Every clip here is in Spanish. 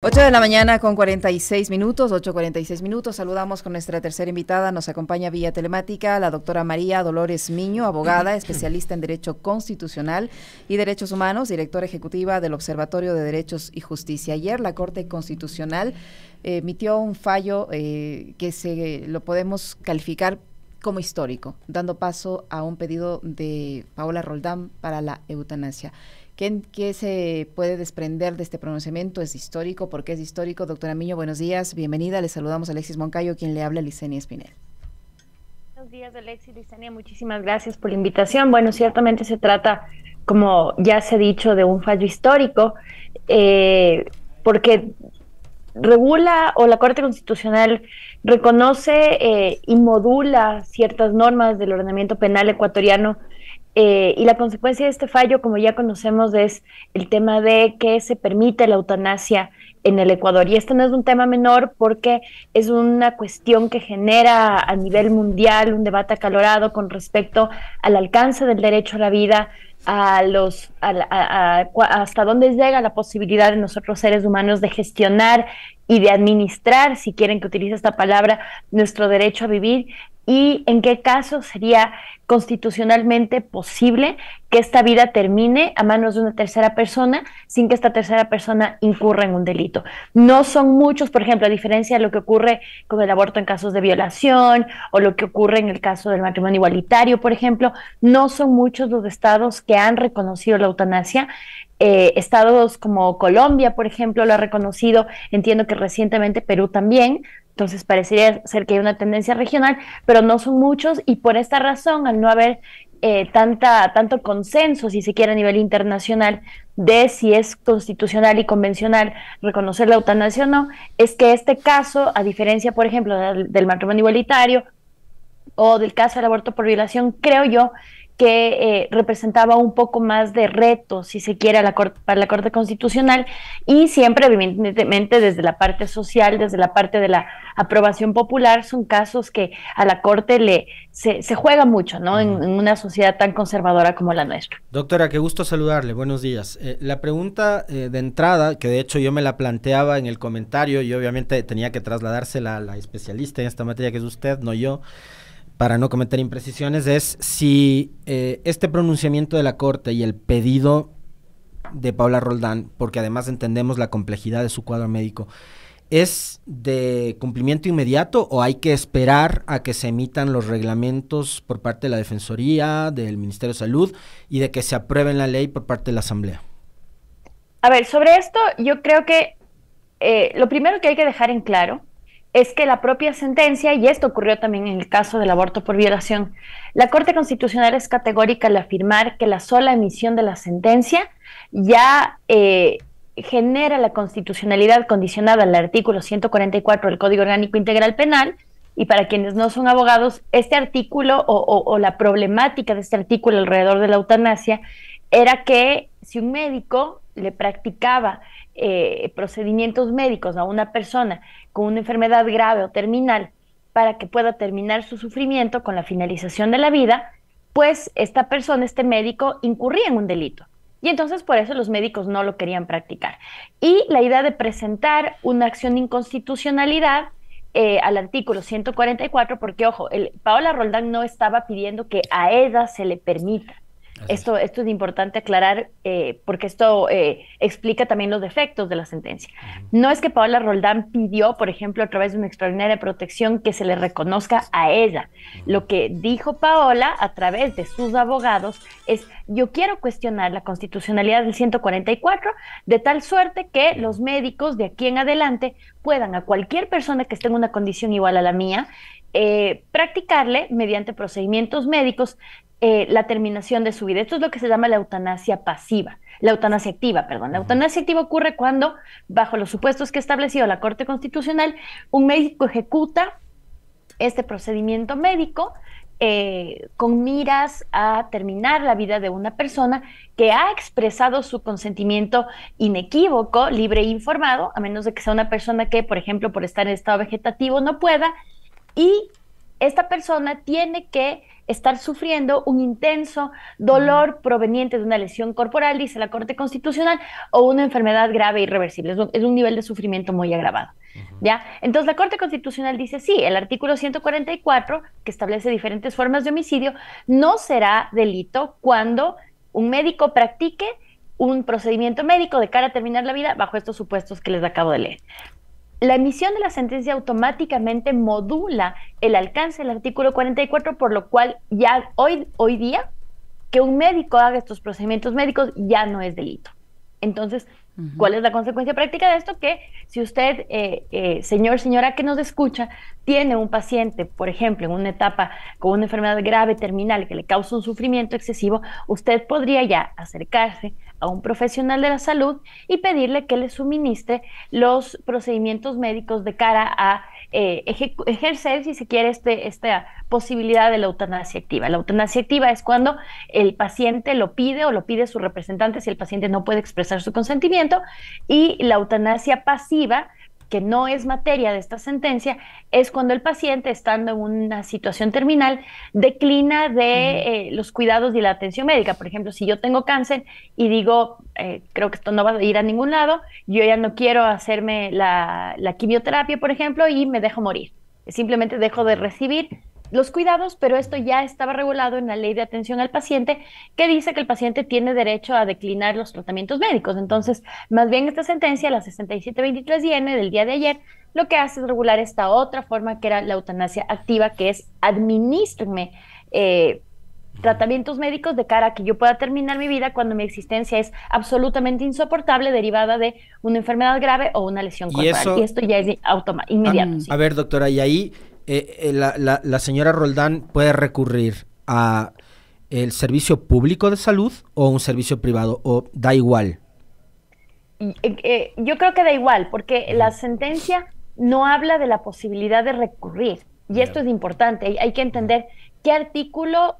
8 de la mañana con 46 minutos, 8.46 minutos. Saludamos con nuestra tercera invitada. Nos acompaña vía telemática la doctora María Dolores Miño, abogada, especialista en Derecho Constitucional y Derechos Humanos, directora ejecutiva del Observatorio de Derechos y Justicia. Ayer la Corte Constitucional eh, emitió un fallo eh, que se lo podemos calificar como histórico, dando paso a un pedido de Paola Roldán para la eutanasia. ¿Qué, se puede desprender de este pronunciamiento? ¿Es histórico? ¿Por qué es histórico? Doctora Miño, buenos días. Bienvenida. Le saludamos a Alexis Moncayo, quien le habla a Licenia Espinel. Buenos días, Alexis Licenia. Muchísimas gracias por la invitación. Bueno, ciertamente se trata, como ya se ha dicho, de un fallo histórico, eh, porque regula o la Corte Constitucional reconoce eh, y modula ciertas normas del ordenamiento penal ecuatoriano eh, y la consecuencia de este fallo, como ya conocemos, es el tema de que se permite la eutanasia en el Ecuador. Y este no es un tema menor porque es una cuestión que genera a nivel mundial un debate acalorado con respecto al alcance del derecho a la vida, a los hasta dónde llega la posibilidad de nosotros seres humanos de gestionar y de administrar, si quieren que utilice esta palabra, nuestro derecho a vivir y en qué caso sería constitucionalmente posible que esta vida termine a manos de una tercera persona sin que esta tercera persona incurra en un delito. No son muchos, por ejemplo, a diferencia de lo que ocurre con el aborto en casos de violación o lo que ocurre en el caso del matrimonio igualitario, por ejemplo, no son muchos los estados que han reconocido la eutanasia. Eh, estados como Colombia, por ejemplo, lo ha reconocido, entiendo que recientemente Perú también, entonces parecería ser que hay una tendencia regional, pero no son muchos y por esta razón, al no haber eh, tanta, tanto consenso, si se quiere, a nivel internacional, de si es constitucional y convencional reconocer la eutanasia o no, es que este caso, a diferencia, por ejemplo, del matrimonio igualitario o del caso del aborto por violación, creo yo que eh, representaba un poco más de reto, si se quiere, la para la Corte Constitucional y siempre, evidentemente, desde la parte social, desde la parte de la aprobación popular, son casos que a la Corte le se, juega mucho, ¿no? En, una sociedad tan conservadora como la nuestra. Doctora, qué gusto saludarle, buenos días. Eh, la pregunta eh, de entrada, que de hecho yo me la planteaba en el comentario y obviamente tenía que trasladársela a la especialista en esta materia que es usted, no yo para no cometer imprecisiones, es si eh, este pronunciamiento de la Corte y el pedido de Paula Roldán, porque además entendemos la complejidad de su cuadro médico, ¿es de cumplimiento inmediato o hay que esperar a que se emitan los reglamentos por parte de la Defensoría, del Ministerio de Salud y de que se apruebe la ley por parte de la Asamblea? A ver, sobre esto yo creo que eh, lo primero que hay que dejar en claro es que la propia sentencia, y esto ocurrió también en el caso del aborto por violación, la Corte Constitucional es categórica al afirmar que la sola emisión de la sentencia ya eh, genera la constitucionalidad condicionada al artículo 144 del Código Orgánico Integral Penal, y para quienes no son abogados, este artículo o, la problemática de este artículo alrededor de la eutanasia era que si un médico le practicaba eh, procedimientos médicos a una persona con una enfermedad grave o terminal para que pueda terminar su sufrimiento con la finalización de la vida, pues esta persona, este médico, incurría en un delito. Y entonces por eso los médicos no lo querían practicar. Y la idea de presentar una acción de inconstitucionalidad eh, al artículo 144, porque ojo, el, Paola Roldán no estaba pidiendo que a EDA se le permita. Esto, esto es importante aclarar eh, porque esto eh, explica también los defectos de la sentencia. No es que Paola Roldán pidió, por ejemplo, a través de una extraordinaria protección que se le reconozca a ella. Lo que dijo Paola a través de sus abogados es, yo quiero cuestionar la constitucionalidad del 144 de tal suerte que los médicos de aquí en adelante puedan a cualquier persona que esté en una condición igual a la mía eh, practicarle mediante procedimientos médicos eh, la terminación de su vida. Esto es lo que se llama la eutanasia pasiva, la eutanasia activa, perdón. La eutanasia activa ocurre cuando, bajo los supuestos que ha establecido la Corte Constitucional, un médico ejecuta este procedimiento médico eh, con miras a terminar la vida de una persona que ha expresado su consentimiento inequívoco, libre e informado, a menos de que sea una persona que, por ejemplo, por estar en estado vegetativo no pueda, y esta persona tiene que estar sufriendo un intenso dolor proveniente de una lesión corporal, dice la Corte Constitucional, o una enfermedad grave e irreversible. Es un, nivel de sufrimiento muy agravado. ¿Ya? Entonces la Corte Constitucional dice, sí, el artículo 144, que establece diferentes formas de homicidio, no será delito cuando un médico practique un procedimiento médico de cara a terminar la vida bajo estos supuestos que les acabo de leer. La emisión de la sentencia automáticamente modula el alcance del artículo 44, por lo cual ya hoy, hoy día que un médico haga estos procedimientos médicos ya no es delito. Entonces, ¿Cuál es la consecuencia práctica de esto? Que si usted, eh, eh, señor, señora que nos escucha, tiene un paciente, por ejemplo, en una etapa con una enfermedad grave terminal que le causa un sufrimiento excesivo, usted podría ya acercarse a un profesional de la salud y pedirle que le suministre los procedimientos médicos de cara a eh, ejercer, si se quiere, este, esta posibilidad de la eutanasia activa. La eutanasia activa es cuando el paciente lo pide o lo pide su representante si el paciente no puede expresar su consentimiento y la eutanasia pasiva que no es materia de esta sentencia, es cuando el paciente, estando en una situación terminal, declina de eh, los cuidados y la atención médica. Por ejemplo, si yo tengo cáncer y digo, eh, creo que esto no va a ir a ningún lado, yo ya no quiero hacerme la, la quimioterapia, por ejemplo, y me dejo morir. Simplemente dejo de recibir los cuidados, pero esto ya estaba regulado en la ley de atención al paciente que dice que el paciente tiene derecho a declinar los tratamientos médicos. Entonces, más bien esta sentencia, la 6723 N del día de ayer, lo que hace es regular esta otra forma que era la eutanasia activa, que es administrarme eh, tratamientos médicos de cara a que yo pueda terminar mi vida cuando mi existencia es absolutamente insoportable derivada de una enfermedad grave o una lesión corporal. Y, esto ya es inmediato. Ah, a ver, doctora, y ahí eh, eh, la, la señora Roldán puede recurrir a el servicio público de salud o un servicio privado o da igual? Mm, eh, yo creo que da igual, porque la sentencia no habla de la posibilidad de recurrir. Y esto es importante, hay que entender qué artículo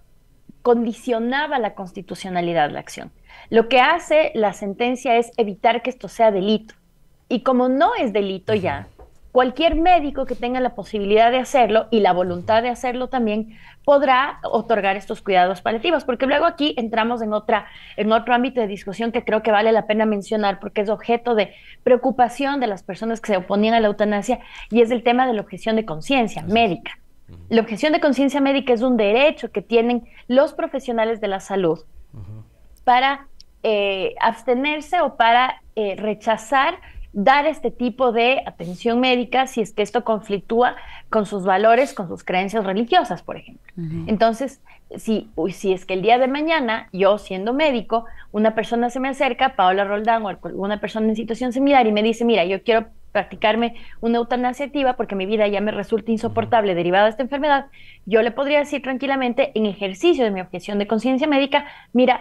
condicionaba la constitucionalidad de la acción. Lo que hace la sentencia es evitar que esto sea delito. Y como no es delito ya, cualquier médico que tenga la posibilidad de hacerlo y la voluntad de hacerlo también podrá otorgar estos cuidados paliativos, porque luego aquí entramos en otra en otro ámbito de discusión que creo que vale la pena mencionar porque es objeto de preocupación de las personas que se oponían a la eutanasia y es el tema de la objeción de conciencia médica. La objeción de conciencia médica es un derecho que tienen los profesionales de la salud para eh, abstenerse o para eh, rechazar dar este tipo de atención médica si es que esto conflictúa con sus valores, con sus creencias religiosas, por ejemplo. Entonces, si, si es que el día de mañana, yo siendo médico, una persona se me acerca, Paola Roldán o alguna persona en situación similar y me dice, mira, yo quiero practicarme una eutanasia activa porque mi vida ya me resulta insoportable derivada de esta enfermedad, yo le podría decir tranquilamente, en ejercicio de mi objeción de conciencia médica, mira,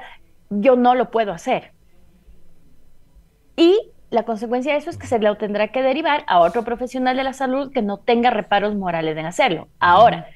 yo no lo puedo hacer. Y la consecuencia de eso es que se lo tendrá que derivar a otro profesional de la salud que no tenga reparos morales en hacerlo. Ahora,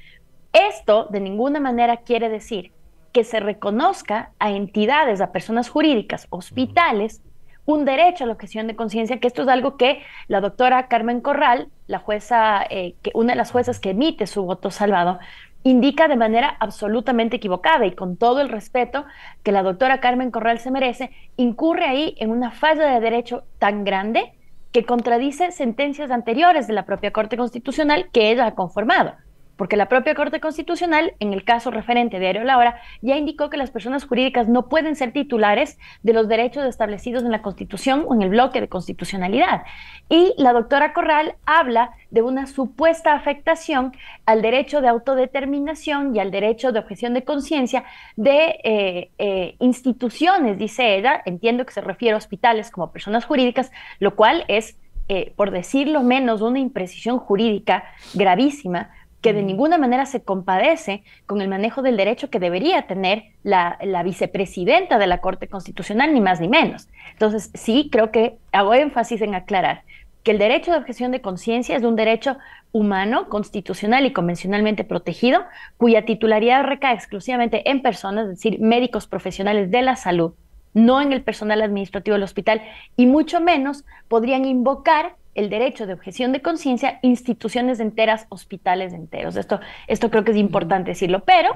esto de ninguna manera quiere decir que se reconozca a entidades, a personas jurídicas, hospitales, un derecho a la objeción de conciencia, que esto es algo que la doctora Carmen Corral, la jueza, eh, una de las juezas que emite su voto salvado, indica de manera absolutamente equivocada y con todo el respeto que la doctora Carmen Corral se merece, incurre ahí en una falla de derecho tan grande que contradice sentencias anteriores de la propia Corte Constitucional que ella ha conformado porque la propia Corte Constitucional, en el caso referente de La Hora, ya indicó que las personas jurídicas no pueden ser titulares de los derechos establecidos en la Constitución o en el bloque de constitucionalidad. Y la doctora Corral habla de una supuesta afectación al derecho de autodeterminación y al derecho de objeción de conciencia de eh, eh, instituciones, dice ella, entiendo que se refiere a hospitales como personas jurídicas, lo cual es, eh, por decirlo menos, una imprecisión jurídica gravísima que de ninguna manera se compadece con el manejo del derecho que debería tener la, vicepresidenta de la Corte Constitucional, ni más ni menos. Entonces, sí, creo que hago énfasis en aclarar que el derecho de objeción de conciencia es un derecho humano, constitucional y convencionalmente protegido, cuya titularidad recae exclusivamente en personas, es decir, médicos profesionales de la salud, no en el personal administrativo del hospital, y mucho menos podrían invocar el derecho de objeción de conciencia instituciones enteras, hospitales enteros. Esto, esto creo que es importante decirlo, pero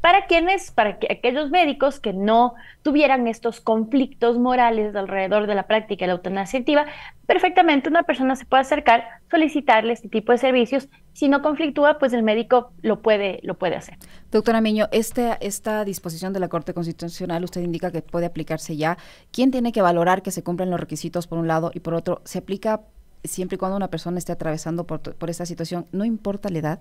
para quienes, para aquellos médicos que no tuvieran estos conflictos morales alrededor de la práctica de la eutanasia perfectamente una persona se puede acercar, solicitarle este tipo de servicios. Si no conflictúa, pues el médico lo puede, lo puede hacer. Doctora Miño, este, esta disposición de la Corte Constitucional usted indica que puede aplicarse ya. ¿Quién tiene que valorar que se cumplen los requisitos por un lado y por otro? ¿Se aplica siempre y cuando una persona esté atravesando por, esta situación, no importa la edad?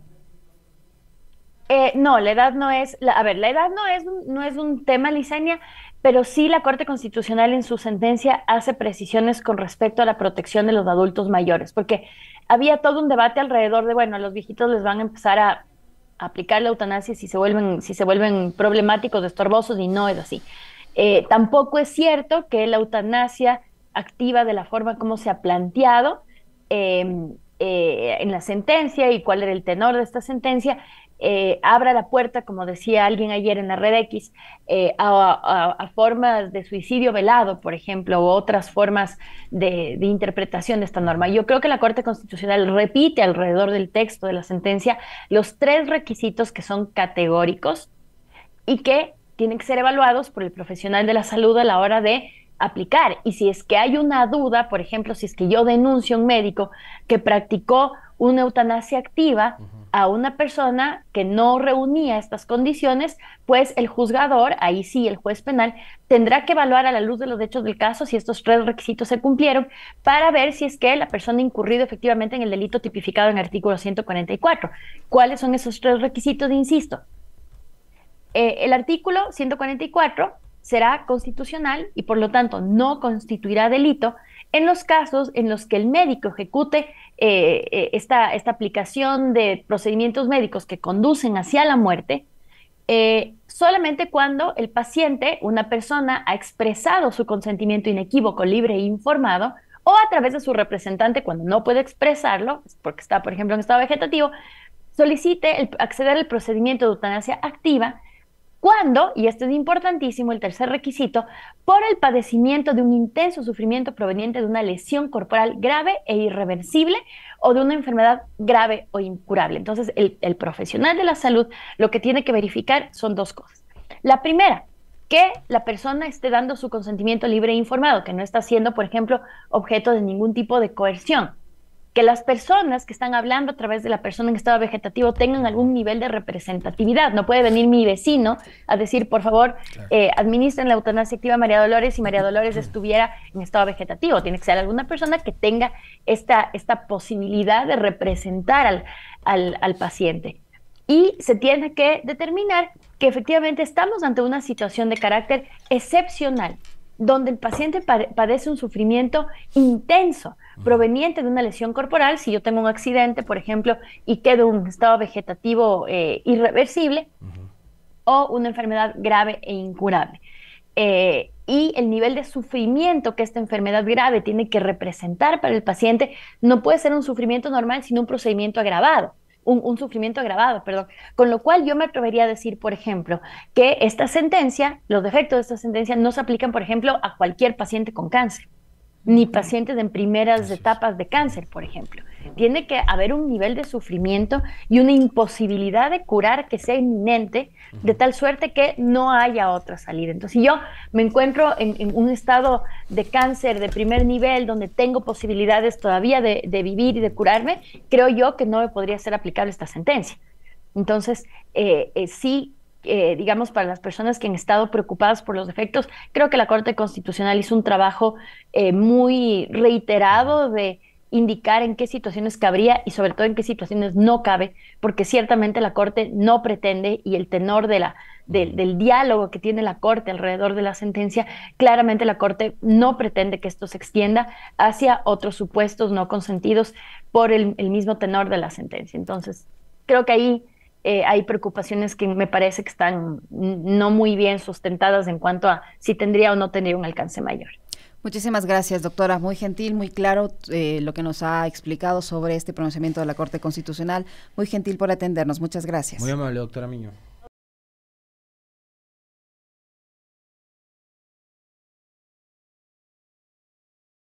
Eh, no, la edad no es, a ver, la edad no es, no es un tema, Liceña, pero sí la Corte Constitucional en su sentencia hace precisiones con respecto a la protección de los adultos mayores, porque había todo un debate alrededor de, bueno, a los viejitos les van a empezar a aplicar la eutanasia si se vuelven, si se vuelven problemáticos, estorbosos, y no es así. Eh, tampoco es cierto que la eutanasia activa de la forma como se ha planteado Em, eh, en la sentencia y cuál era el tenor de esta sentencia, eh, abra la puerta, como decía alguien ayer en la red X, eh, a, formas de suicidio velado, por ejemplo, u otras formas de, interpretación de esta norma. Yo creo que la Corte Constitucional repite alrededor del texto de la sentencia los tres requisitos que son categóricos y que tienen que ser evaluados por el profesional de la salud a la hora de aplicar. Y si es que hay una duda, por ejemplo, si es que yo denuncio a un médico que practicó una eutanasia activa a una persona que no reunía estas condiciones, pues el juzgador, ahí sí, el juez penal, tendrá que evaluar a la luz de los hechos del caso si estos tres requisitos se cumplieron para ver si es que la persona ha incurrido efectivamente en el delito tipificado en el artículo 144. ¿Cuáles son esos tres requisitos? Insisto, eh, el artículo 144 será constitucional y por lo tanto no constituirá delito en los casos en los que el médico ejecute eh, eh, esta, esta, aplicación de procedimientos médicos que conducen hacia la muerte, eh, solamente cuando el paciente, una persona, ha expresado su consentimiento inequívoco, libre e informado, o a través de su representante, cuando no puede expresarlo, porque está, por ejemplo, en estado vegetativo, solicite acceder al procedimiento de eutanasia activa cuando, y esto es importantísimo, el tercer requisito, por el padecimiento de un intenso sufrimiento proveniente de una lesión corporal grave e irreversible o de una enfermedad grave o incurable. Entonces, el, el profesional de la salud lo que tiene que verificar son dos cosas. La primera, que la persona esté dando su consentimiento libre e informado, que no está siendo, por ejemplo, objeto de ningún tipo de coerción que las personas que están hablando a través de la persona en estado vegetativo tengan algún nivel de representatividad. No puede venir mi vecino a decir, por favor, eh, administren la eutanasia activa a María Dolores si María Dolores estuviera en estado vegetativo. Tiene que ser alguna persona que tenga esta, esta posibilidad de representar al paciente. Y se tiene que determinar que efectivamente estamos ante una situación de carácter excepcional donde el paciente padece un sufrimiento intenso proveniente de una lesión corporal, si yo tengo un accidente, por ejemplo, y quedo en un estado vegetativo eh, irreversible, o una enfermedad grave e incurable. Eh, y el nivel de sufrimiento que esta enfermedad grave tiene que representar para el paciente no puede ser un sufrimiento normal, sino un procedimiento agravado un, sufrimiento agravado, perdón. Con lo cual yo me atrevería a decir, por ejemplo, que esta sentencia, los defectos de esta sentencia no se aplican, por ejemplo, a cualquier paciente con cáncer, ni pacientes en primeras etapas de cáncer, por ejemplo. Tiene que haber un nivel de sufrimiento y una imposibilidad de curar que sea inminente, de tal suerte que no haya otra salida. Entonces, si yo me encuentro en, un estado de cáncer de primer nivel, donde tengo posibilidades todavía de, vivir y de curarme, creo yo que no me podría ser aplicable esta sentencia. Entonces, eh, eh, sí eh, digamos, para las personas que han estado preocupadas por los defectos, creo que la Corte Constitucional hizo un trabajo muy reiterado de indicar en qué situaciones cabría y sobre todo en qué situaciones no cabe, porque ciertamente la Corte no pretende y el tenor de la, del diálogo que tiene la Corte alrededor de la sentencia, claramente la Corte no pretende que esto se extienda hacia otros supuestos no consentidos por el, mismo tenor de la sentencia. Entonces, creo que ahí... Eh, hay preocupaciones que me parece que están no muy bien sustentadas en cuanto a si tendría o no tendría un alcance mayor. Muchísimas gracias, doctora. Muy gentil, muy claro eh, lo que nos ha explicado sobre este pronunciamiento de la Corte Constitucional. Muy gentil por atendernos. Muchas gracias. Muy amable, doctora Miño.